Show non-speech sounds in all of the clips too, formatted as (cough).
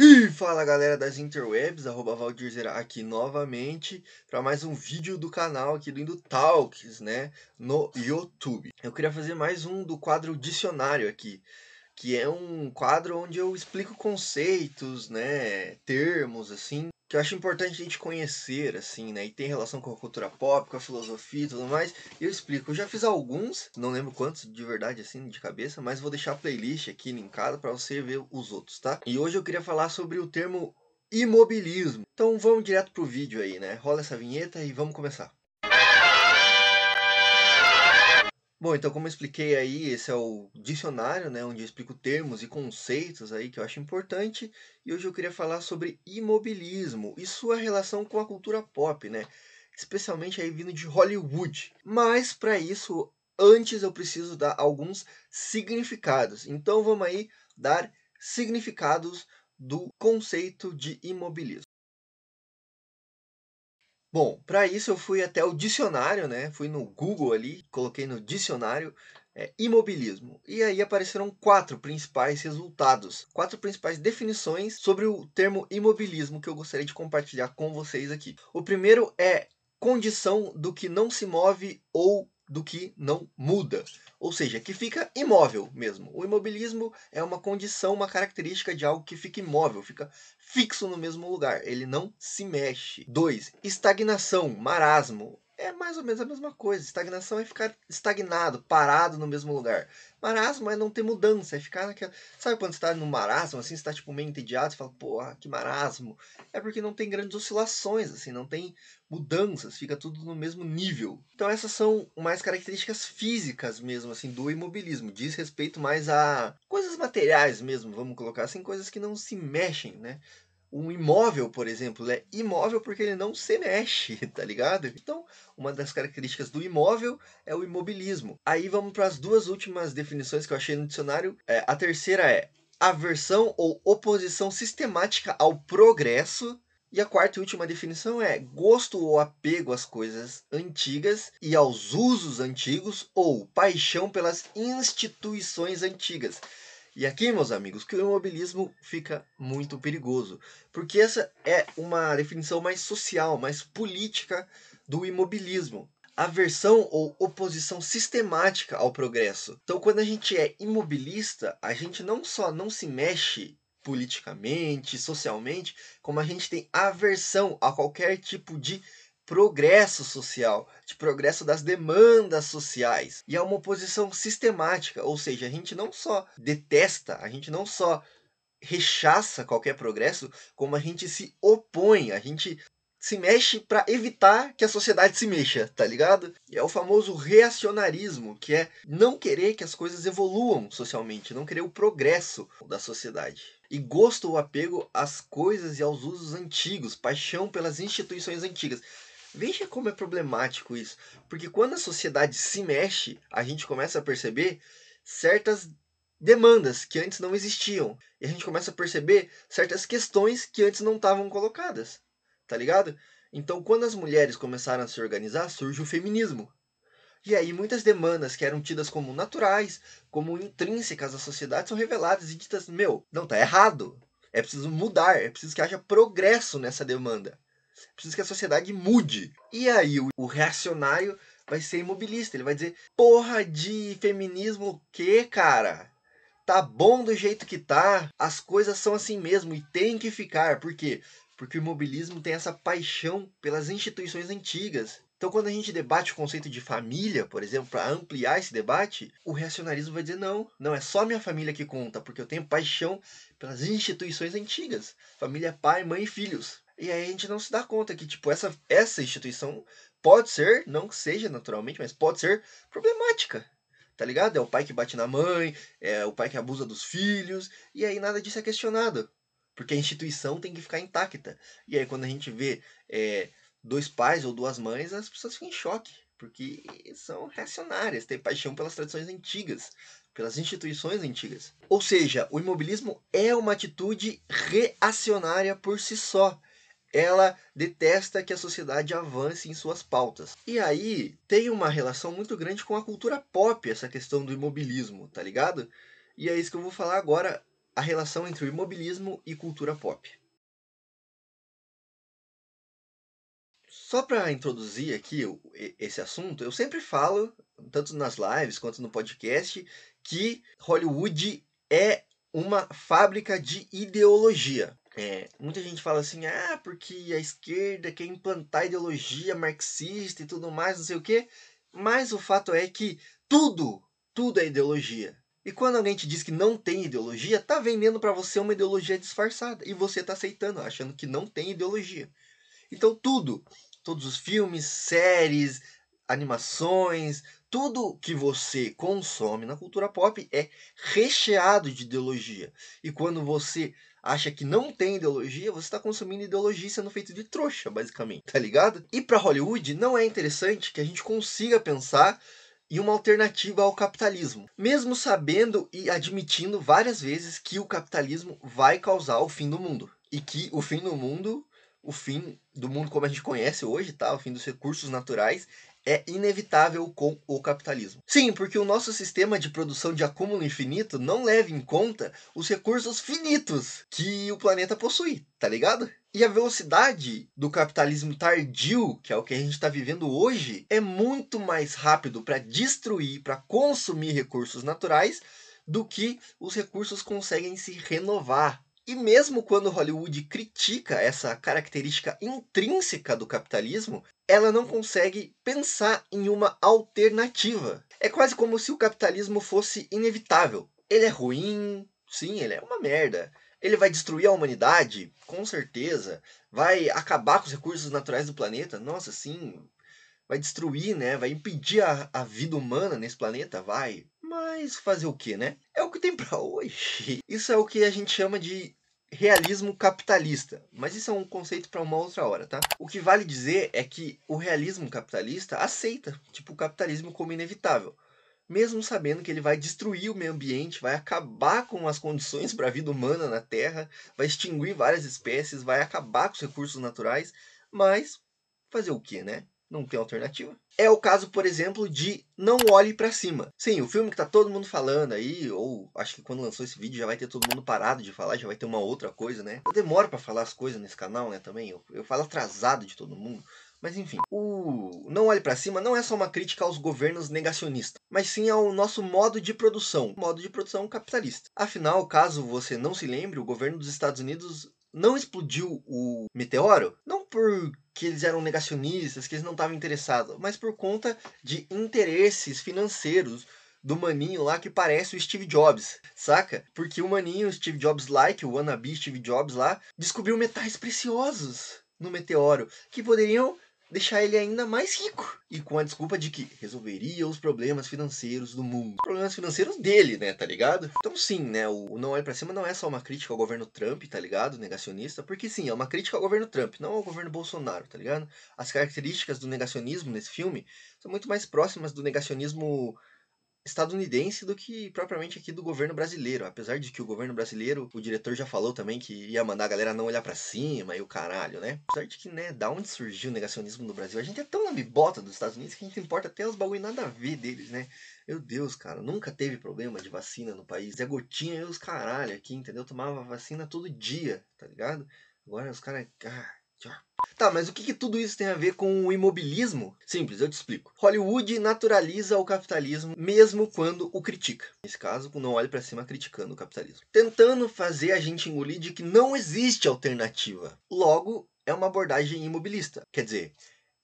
E fala galera das interwebs, arroba aqui novamente para mais um vídeo do canal aqui do Indo Talks, né, no YouTube. Eu queria fazer mais um do quadro dicionário aqui, que é um quadro onde eu explico conceitos, né, termos assim, que eu acho importante a gente conhecer, assim, né? E tem relação com a cultura pop, com a filosofia e tudo mais. E eu explico. Eu já fiz alguns, não lembro quantos de verdade, assim, de cabeça, mas vou deixar a playlist aqui linkada para você ver os outros, tá? E hoje eu queria falar sobre o termo imobilismo. Então vamos direto pro vídeo aí, né? Rola essa vinheta e vamos começar. Bom, então como eu expliquei aí, esse é o dicionário, né, onde eu explico termos e conceitos aí que eu acho importante. E hoje eu queria falar sobre imobilismo e sua relação com a cultura pop, né? Especialmente aí vindo de Hollywood. Mas para isso, antes eu preciso dar alguns significados. Então vamos aí dar significados do conceito de imobilismo. Bom, para isso eu fui até o dicionário, né? Fui no Google ali, coloquei no dicionário é, imobilismo. E aí apareceram quatro principais resultados, quatro principais definições sobre o termo imobilismo que eu gostaria de compartilhar com vocês aqui. O primeiro é condição do que não se move ou do que não muda, ou seja, que fica imóvel mesmo. O imobilismo é uma condição, uma característica de algo que fica imóvel, fica fixo no mesmo lugar, ele não se mexe. 2. Estagnação, marasmo. É mais ou menos a mesma coisa. Estagnação é ficar estagnado, parado no mesmo lugar. Marasmo é não ter mudança, é ficar naquela. Sabe quando você tá no marasmo, assim, você tá tipo meio entediado, você fala, porra, ah, que marasmo. É porque não tem grandes oscilações, assim, não tem mudanças, fica tudo no mesmo nível. Então essas são mais características físicas mesmo, assim, do imobilismo. Diz respeito mais a coisas materiais mesmo, vamos colocar assim, coisas que não se mexem, né? Um imóvel, por exemplo, é imóvel porque ele não se mexe, (laughs) tá ligado? Então, uma das características do imóvel é o imobilismo. Aí vamos para as duas últimas definições que eu achei no dicionário. É, a terceira é aversão ou oposição sistemática ao progresso. E a quarta e última definição é gosto ou apego às coisas antigas e aos usos antigos ou paixão pelas instituições antigas. E aqui, meus amigos, que o imobilismo fica muito perigoso, porque essa é uma definição mais social, mais política do imobilismo. Aversão ou oposição sistemática ao progresso. Então, quando a gente é imobilista, a gente não só não se mexe politicamente, socialmente, como a gente tem aversão a qualquer tipo de progresso social, de progresso das demandas sociais. E é uma oposição sistemática, ou seja, a gente não só detesta, a gente não só rechaça qualquer progresso, como a gente se opõe, a gente se mexe para evitar que a sociedade se mexa, tá ligado? É o famoso reacionarismo, que é não querer que as coisas evoluam socialmente, não querer o progresso da sociedade. E gosto ou apego às coisas e aos usos antigos, paixão pelas instituições antigas. Veja como é problemático isso, porque quando a sociedade se mexe, a gente começa a perceber certas demandas que antes não existiam, e a gente começa a perceber certas questões que antes não estavam colocadas, tá ligado? Então, quando as mulheres começaram a se organizar, surge o feminismo. E aí muitas demandas que eram tidas como naturais, como intrínsecas à sociedade, são reveladas e ditas, meu, não tá errado. É preciso mudar, é preciso que haja progresso nessa demanda. Preciso que a sociedade mude. E aí o, o reacionário vai ser imobilista. Ele vai dizer: porra de feminismo o que cara? Tá bom do jeito que tá. As coisas são assim mesmo e tem que ficar. Por quê? Porque o imobilismo tem essa paixão pelas instituições antigas. Então, quando a gente debate o conceito de família, por exemplo, para ampliar esse debate, o reacionarismo vai dizer não, não é só minha família que conta, porque eu tenho paixão pelas instituições antigas. Família, pai, mãe e filhos. E aí a gente não se dá conta que, tipo, essa, essa instituição pode ser, não que seja naturalmente, mas pode ser problemática. Tá ligado? É o pai que bate na mãe, é o pai que abusa dos filhos, e aí nada disso é questionado. Porque a instituição tem que ficar intacta. E aí quando a gente vê é, dois pais ou duas mães, as pessoas ficam em choque. Porque são reacionárias, têm paixão pelas tradições antigas, pelas instituições antigas. Ou seja, o imobilismo é uma atitude reacionária por si só ela detesta que a sociedade avance em suas pautas. E aí tem uma relação muito grande com a cultura pop, essa questão do imobilismo, tá ligado? E é isso que eu vou falar agora, a relação entre o imobilismo e cultura pop. Só para introduzir aqui esse assunto, eu sempre falo, tanto nas lives quanto no podcast, que Hollywood é uma fábrica de ideologia. É, muita gente fala assim, ah, porque a esquerda quer implantar ideologia marxista e tudo mais, não sei o quê. Mas o fato é que tudo, tudo é ideologia. E quando alguém te diz que não tem ideologia, tá vendendo para você uma ideologia disfarçada. E você tá aceitando, achando que não tem ideologia. Então tudo, todos os filmes, séries, animações, tudo que você consome na cultura pop é recheado de ideologia. E quando você acha que não tem ideologia, você está consumindo ideologia sendo feito de trouxa, basicamente, tá ligado? E para Hollywood não é interessante que a gente consiga pensar em uma alternativa ao capitalismo, mesmo sabendo e admitindo várias vezes que o capitalismo vai causar o fim do mundo e que o fim do mundo, o fim do mundo como a gente conhece hoje, tá, o fim dos recursos naturais, é inevitável com o capitalismo. Sim, porque o nosso sistema de produção de acúmulo infinito não leva em conta os recursos finitos que o planeta possui, tá ligado? E a velocidade do capitalismo tardio, que é o que a gente está vivendo hoje, é muito mais rápido para destruir, para consumir recursos naturais do que os recursos conseguem se renovar e mesmo quando Hollywood critica essa característica intrínseca do capitalismo, ela não consegue pensar em uma alternativa. É quase como se o capitalismo fosse inevitável. Ele é ruim, sim, ele é uma merda. Ele vai destruir a humanidade, com certeza. Vai acabar com os recursos naturais do planeta, nossa, sim. Vai destruir, né? Vai impedir a, a vida humana nesse planeta, vai. Mas fazer o que, né? É o que tem para (laughs) hoje. Isso é o que a gente chama de realismo capitalista, mas isso é um conceito para uma outra hora, tá? O que vale dizer é que o realismo capitalista aceita, tipo, o capitalismo como inevitável, mesmo sabendo que ele vai destruir o meio ambiente, vai acabar com as condições para a vida humana na Terra, vai extinguir várias espécies, vai acabar com os recursos naturais, mas fazer o que, né? não tem alternativa. É o caso, por exemplo, de Não Olhe para Cima. Sim, o filme que tá todo mundo falando aí, ou acho que quando lançou esse vídeo já vai ter todo mundo parado de falar, já vai ter uma outra coisa, né? Eu demoro para falar as coisas nesse canal, né, também. Eu, eu falo atrasado de todo mundo. Mas enfim, o Não Olhe para Cima não é só uma crítica aos governos negacionistas, mas sim ao nosso modo de produção, modo de produção capitalista. Afinal, caso você não se lembre, o governo dos Estados Unidos não explodiu o meteoro, não porque eles eram negacionistas, que eles não estavam interessados, mas por conta de interesses financeiros do maninho lá que parece o Steve Jobs, saca? Porque o maninho Steve Jobs like, o wannabe Steve Jobs lá, descobriu metais preciosos no meteoro que poderiam deixar ele ainda mais rico. E com a desculpa de que resolveria os problemas financeiros do mundo. problemas financeiros dele, né, tá ligado? Então sim, né, o Não Olhe é Pra Cima não é só uma crítica ao governo Trump, tá ligado? Negacionista, porque sim, é uma crítica ao governo Trump, não ao governo Bolsonaro, tá ligado? As características do negacionismo nesse filme são muito mais próximas do negacionismo estadunidense do que propriamente aqui do governo brasileiro. Apesar de que o governo brasileiro, o diretor já falou também que ia mandar a galera não olhar para cima e o caralho, né? Apesar de que, né, da onde surgiu o negacionismo no Brasil? A gente é tão na bibota dos Estados Unidos que a gente importa até os bagulho nada a ver deles, né? Meu Deus, cara, nunca teve problema de vacina no país. É gotinha e os caralho aqui, entendeu? tomava vacina todo dia, tá ligado? Agora os caras. Ah, Tá, mas o que, que, tudo isso tem a ver com o imobilismo? Simples, eu te explico. Hollywood naturaliza o capitalismo mesmo quando o critica. Nesse caso, não olhe para cima criticando o capitalismo. Tentando fazer a gente engolir de que não existe alternativa. Logo, é uma abordagem imobilista. Quer dizer,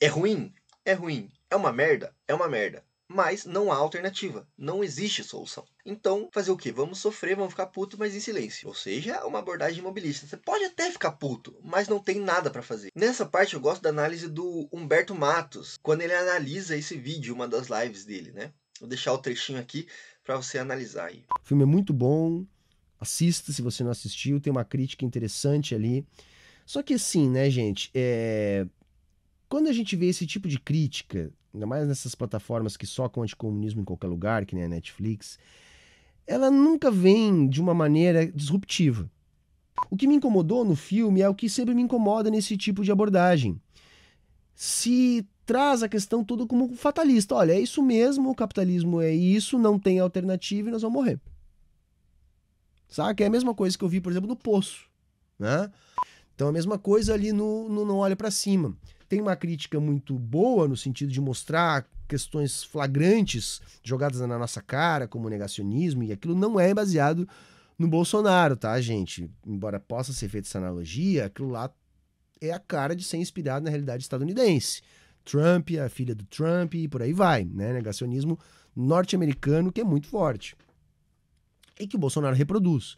é ruim? É ruim. É uma merda? É uma merda. Mas não há alternativa, não existe solução. Então, fazer o que? Vamos sofrer, vamos ficar puto, mas em silêncio. Ou seja, é uma abordagem imobilista. Você pode até ficar puto, mas não tem nada para fazer. Nessa parte eu gosto da análise do Humberto Matos, quando ele analisa esse vídeo, uma das lives dele, né? Vou deixar o trechinho aqui para você analisar aí. O filme é muito bom. Assista se você não assistiu, tem uma crítica interessante ali. Só que assim, né, gente, é... quando a gente vê esse tipo de crítica ainda mais nessas plataformas que socam anticomunismo em qualquer lugar, que nem a Netflix, ela nunca vem de uma maneira disruptiva. O que me incomodou no filme é o que sempre me incomoda nesse tipo de abordagem. Se traz a questão toda como fatalista. Olha, é isso mesmo, o capitalismo é isso, não tem alternativa e nós vamos morrer. Saca? É a mesma coisa que eu vi, por exemplo, no Poço. Né? Então, é a mesma coisa ali no, no Não Olha para Cima tem uma crítica muito boa no sentido de mostrar questões flagrantes jogadas na nossa cara, como negacionismo, e aquilo não é baseado no Bolsonaro, tá, gente? Embora possa ser feita essa analogia, aquilo lá é a cara de ser inspirado na realidade estadunidense. Trump, a filha do Trump e por aí vai, né? Negacionismo norte-americano que é muito forte. E que o Bolsonaro reproduz.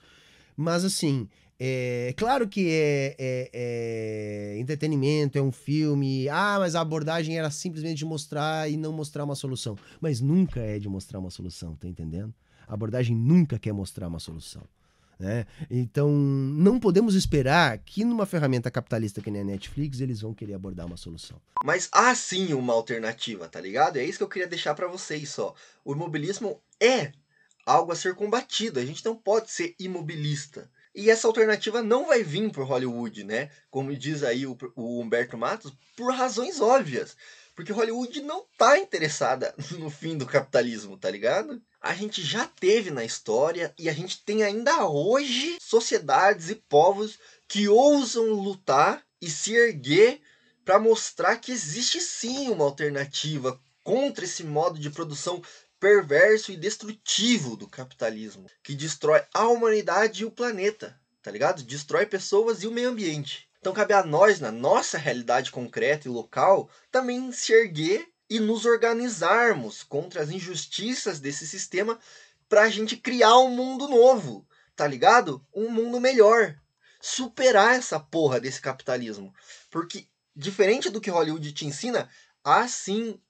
Mas assim, é, claro que é, é, é, entretenimento, é um filme. Ah, mas a abordagem era simplesmente de mostrar e não mostrar uma solução. Mas nunca é de mostrar uma solução, tá entendendo? A abordagem nunca quer mostrar uma solução. Né? Então, não podemos esperar que numa ferramenta capitalista que nem a Netflix eles vão querer abordar uma solução. Mas há sim uma alternativa, tá ligado? É isso que eu queria deixar para vocês só. O imobilismo é algo a ser combatido. A gente não pode ser imobilista. E essa alternativa não vai vir por Hollywood, né? Como diz aí o, o Humberto Matos, por razões óbvias. Porque Hollywood não tá interessada (laughs) no fim do capitalismo, tá ligado? A gente já teve na história e a gente tem ainda hoje sociedades e povos que ousam lutar e se erguer para mostrar que existe sim uma alternativa contra esse modo de produção perverso e destrutivo do capitalismo, que destrói a humanidade e o planeta, tá ligado? Destrói pessoas e o meio ambiente. Então cabe a nós, na nossa realidade concreta e local, também se erguer e nos organizarmos contra as injustiças desse sistema para a gente criar um mundo novo, tá ligado? Um mundo melhor. Superar essa porra desse capitalismo. Porque, diferente do que Hollywood te ensina, há sim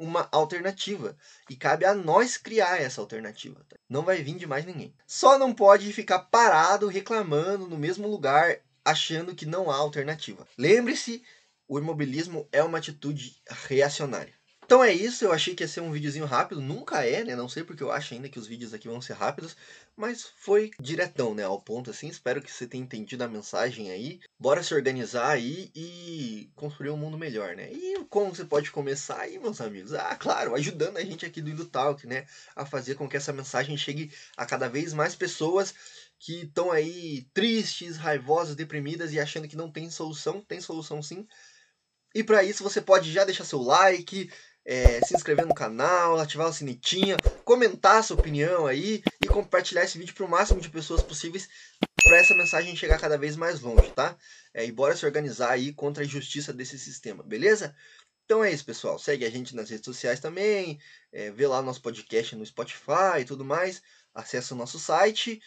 uma alternativa. E cabe a nós criar essa alternativa. Tá? Não vai vir de mais ninguém. Só não pode ficar parado reclamando no mesmo lugar, achando que não há alternativa. Lembre-se, o imobilismo é uma atitude reacionária. Então é isso, eu achei que ia ser um videozinho rápido, nunca é, né? Não sei porque eu acho ainda que os vídeos aqui vão ser rápidos, mas foi diretão, né? Ao ponto assim, espero que você tenha entendido a mensagem aí. Bora se organizar aí e construir um mundo melhor, né? E como você pode começar aí, meus amigos? Ah, claro, ajudando a gente aqui do Indo Talk, né? A fazer com que essa mensagem chegue a cada vez mais pessoas que estão aí tristes, raivosas, deprimidas e achando que não tem solução. Tem solução sim. E para isso você pode já deixar seu like, é, se inscrever no canal, ativar o sinetinha, comentar sua opinião aí e compartilhar esse vídeo para o máximo de pessoas possíveis para essa mensagem chegar cada vez mais longe, tá? É, e bora se organizar aí contra a injustiça desse sistema, beleza? Então é isso, pessoal. Segue a gente nas redes sociais também, é, vê lá nosso podcast no Spotify e tudo mais, acessa o nosso site.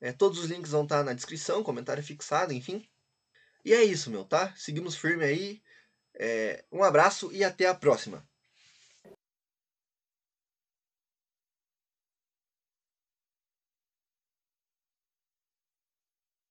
É, todos os links vão estar tá na descrição, comentário fixado, enfim. E é isso, meu, tá? Seguimos firme aí. É, um abraço e até a próxima.